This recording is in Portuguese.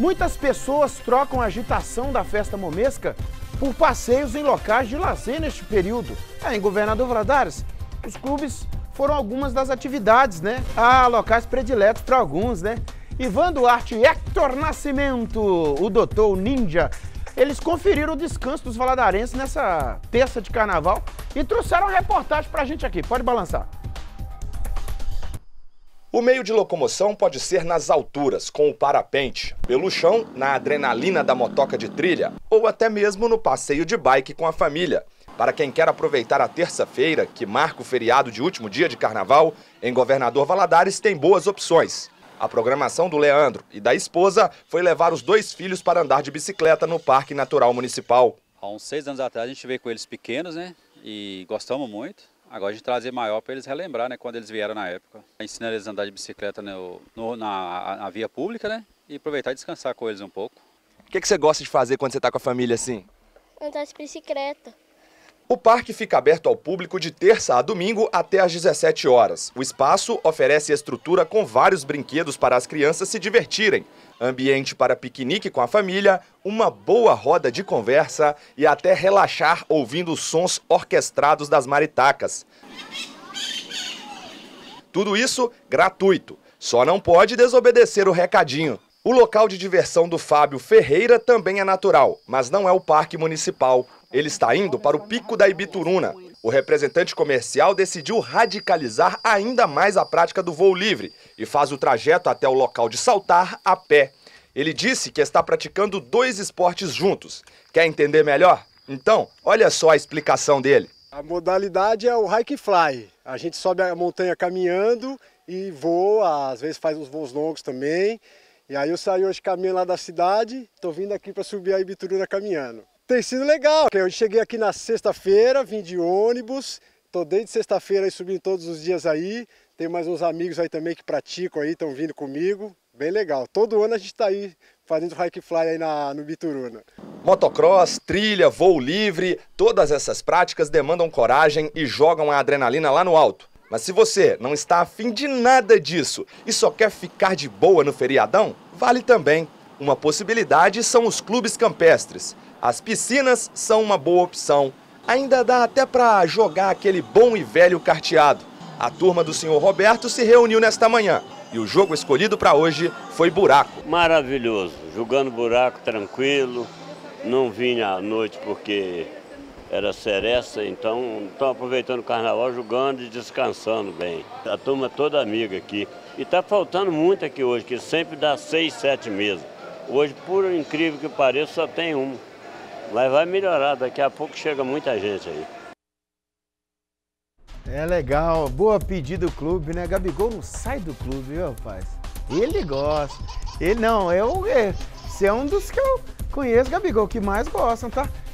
Muitas pessoas trocam a agitação da festa momesca por passeios em locais de lazer neste período. É, em Governador Valadares, os clubes foram algumas das atividades, né? Ah, locais prediletos para alguns, né? Ivan Duarte e Hector Nascimento, o doutor Ninja, eles conferiram o descanso dos valadarenses nessa terça de carnaval e trouxeram reportagem para a gente aqui. Pode balançar. O meio de locomoção pode ser nas alturas, com o parapente, pelo chão, na adrenalina da motoca de trilha, ou até mesmo no passeio de bike com a família. Para quem quer aproveitar a terça-feira, que marca o feriado de último dia de carnaval, em Governador Valadares tem boas opções. A programação do Leandro e da esposa foi levar os dois filhos para andar de bicicleta no Parque Natural Municipal. Há uns seis anos atrás a gente veio com eles pequenos, né? E gostamos muito. Agora de trazer maior para eles relembrar, né, quando eles vieram na época. Ensinar eles a andar de bicicleta no, no, na, na, via pública, né, e aproveitar e descansar com eles um pouco. O que, que você gosta de fazer quando você está com a família assim? Andar de bicicleta. O parque fica aberto ao público de terça a domingo até às 17 horas. O espaço oferece estrutura com vários brinquedos para as crianças se divertirem, ambiente para piquenique com a família, uma boa roda de conversa e até relaxar ouvindo os sons orquestrados das maritacas. Tudo isso gratuito. Só não pode desobedecer o recadinho. O local de diversão do Fábio Ferreira também é natural, mas não é o parque municipal. Ele está indo para o Pico da Ibituruna. O representante comercial decidiu radicalizar ainda mais a prática do voo livre e faz o trajeto até o local de saltar a pé. Ele disse que está praticando dois esportes juntos. Quer entender melhor? Então, olha só a explicação dele. A modalidade é o hike fly. A gente sobe a montanha caminhando e voa, às vezes faz uns voos longos também. E aí eu saí hoje caminhando lá da cidade, tô vindo aqui para subir a Ibituruna caminhando. Tem sido legal, eu cheguei aqui na sexta-feira, vim de ônibus, tô desde sexta-feira e subindo todos os dias aí. Tem mais uns amigos aí também que praticam aí, estão vindo comigo. Bem legal. Todo ano a gente tá aí fazendo hike fly aí na, no Bituruna. Motocross, trilha, voo livre, todas essas práticas demandam coragem e jogam a adrenalina lá no alto. Mas se você não está afim de nada disso e só quer ficar de boa no feriadão, vale também. Uma possibilidade são os clubes campestres. As piscinas são uma boa opção. Ainda dá até para jogar aquele bom e velho carteado. A turma do senhor Roberto se reuniu nesta manhã e o jogo escolhido para hoje foi buraco. Maravilhoso, jogando buraco tranquilo. Não vim à noite porque era seresta, então estão aproveitando o carnaval, jogando e descansando bem. A turma toda amiga aqui. E está faltando muito aqui hoje, que sempre dá seis, sete meses. Hoje, por incrível que pareça, só tem um. Mas vai melhorar, daqui a pouco chega muita gente aí. É legal, boa pedida do clube, né? Gabigol não sai do clube, viu, rapaz? Ele gosta. Ele não, eu, é, você é um dos que eu conheço, Gabigol, que mais gostam, tá?